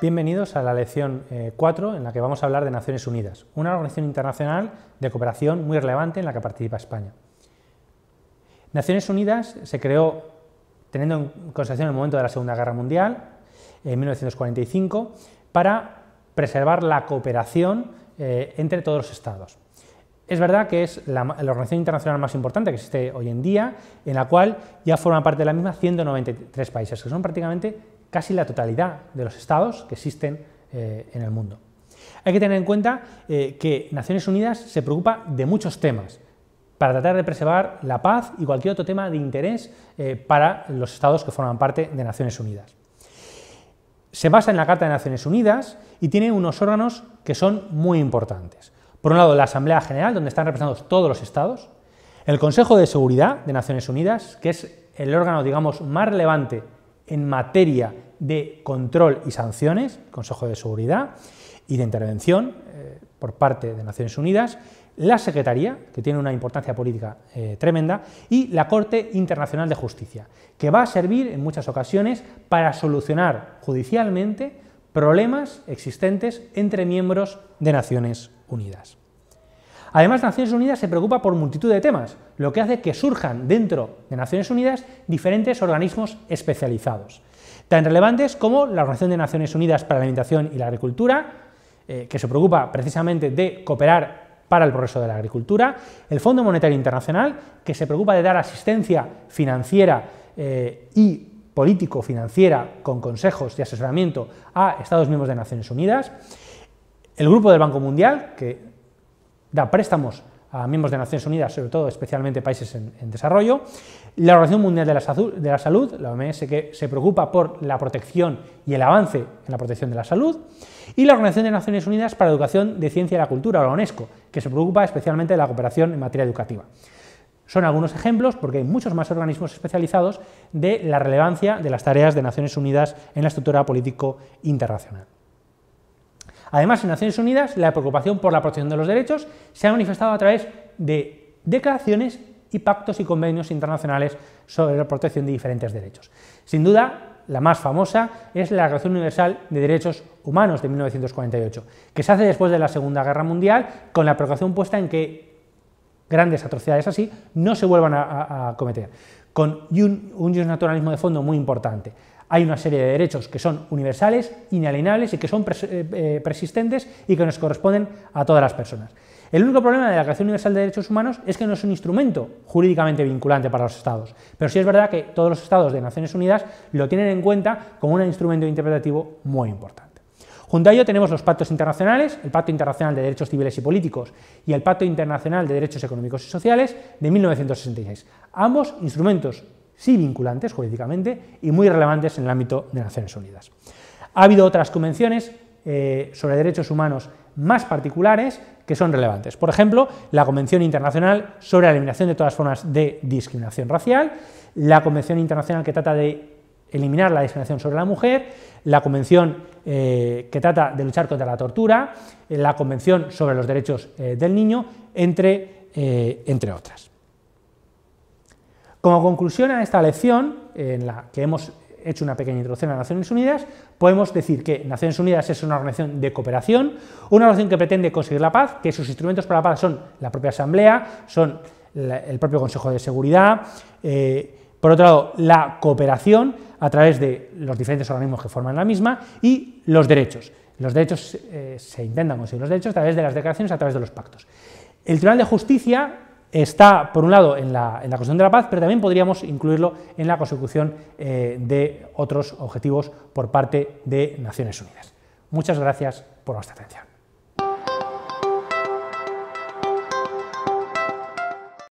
Bienvenidos a la lección 4 eh, en la que vamos a hablar de Naciones Unidas, una organización internacional de cooperación muy relevante en la que participa España. Naciones Unidas se creó teniendo en consideración el momento de la Segunda Guerra Mundial, en 1945, para preservar la cooperación eh, entre todos los estados. Es verdad que es la, organización internacional más importante que existe hoy en día, en la cual ya forman parte de la misma 193 países, que son prácticamente casi la totalidad de los estados que existen eh, en el mundo. Hay que tener en cuenta eh, que Naciones Unidas se preocupa de muchos temas para tratar de preservar la paz y cualquier otro tema de interés eh, para los estados que forman parte de Naciones Unidas. Se basa en la Carta de Naciones Unidas y tiene unos órganos que son muy importantes. Por un lado, la Asamblea General, donde están representados todos los estados, el Consejo de Seguridad de Naciones Unidas, que es el órgano, digamos, más relevante en materia de control y sanciones, Consejo de Seguridad, y de intervención eh, por parte de Naciones Unidas, la Secretaría, que tiene una importancia política eh, tremenda, y la Corte Internacional de Justicia, que va a servir en muchas ocasiones para solucionar judicialmente problemas existentes entre miembros de Naciones Unidas. Además, Naciones Unidas se preocupa por multitud de temas, lo que hace que surjan dentro de Naciones Unidas diferentes organismos especializados, tan relevantes como la Organización de Naciones Unidas para la Alimentación y la Agricultura, eh, que se preocupa precisamente de cooperar para el progreso de la agricultura, el Fondo Monetario Internacional, que se preocupa de dar asistencia financiera eh, y político-financiera con consejos de asesoramiento a Estados miembros de Naciones Unidas, el Grupo del Banco Mundial, que da préstamos a miembros de Naciones Unidas, sobre todo especialmente países en, desarrollo. La Organización Mundial de la, Salud, de la, Salud, la OMS, que se preocupa por la protección y el avance en la protección de la salud. Y la Organización de Naciones Unidas para la Educación de Ciencia y la Cultura, la UNESCO, e que se preocupa especialmente de la cooperación en materia educativa. Son algunos ejemplos, porque hay muchos más organismos especializados, de la relevancia de las tareas de Naciones Unidas en la estructura político internacional. Además, en Naciones Unidas, la preocupación por la protección de los derechos se ha manifestado a través de declaraciones y pactos y convenios internacionales sobre la protección de diferentes derechos. Sin duda, la más famosa es la Declaración Universal de Derechos Humanos de 1948, que se hace después de la Segunda Guerra Mundial con la preocupación puesta en que grandes atrocidades así no se vuelvan a, cometer con un, naturalismo de fondo muy importante. Hay una serie de derechos que son universales, inalienables y que son eh, eh, persistentes y que nos corresponden a todas las personas. El único problema de la creación Universal de Derechos Humanos es que no es un instrumento jurídicamente vinculante para los Estados, pero sí es verdad que todos los Estados de Naciones Unidas lo tienen en cuenta como un instrumento interpretativo muy importante. Junto a ello tenemos los pactos internacionales, el Pacto Internacional de Derechos Civiles y Políticos y el Pacto Internacional de Derechos Económicos y Sociales de 1966. Ambos instrumentos sí vinculantes jurídicamente y muy relevantes en el ámbito de Naciones Unidas. Ha habido otras convenciones eh, sobre derechos humanos más particulares que son relevantes. Por ejemplo, la Convención Internacional sobre la Eliminación de todas formas de discriminación racial, la Convención Internacional que trata de eliminar la discriminación sobre la mujer, la Convención eh, que trata de luchar contra la tortura, eh, la Convención sobre los Derechos eh, del Niño, entre, entre, otras. Como conclusión a esta lección, en la que hemos hecho una pequeña introducción a Naciones Unidas, podemos decir que Naciones Unidas es una organización de cooperación, una organización que pretende conseguir la paz, que sus instrumentos para la paz son la propia Asamblea, son el propio Consejo de Seguridad, por otro lado, la cooperación a través de los diferentes organismos que forman la misma y los derechos. Los derechos eh, se intentan conseguir los derechos a través de las declaraciones, a través de los pactos. El Tribunal de Justicia está, por un lado, en la, en construcción de la paz, pero también podríamos incluirlo en la consecución eh, de otros objetivos por parte de Naciones Unidas. Muchas gracias por vuestra atención.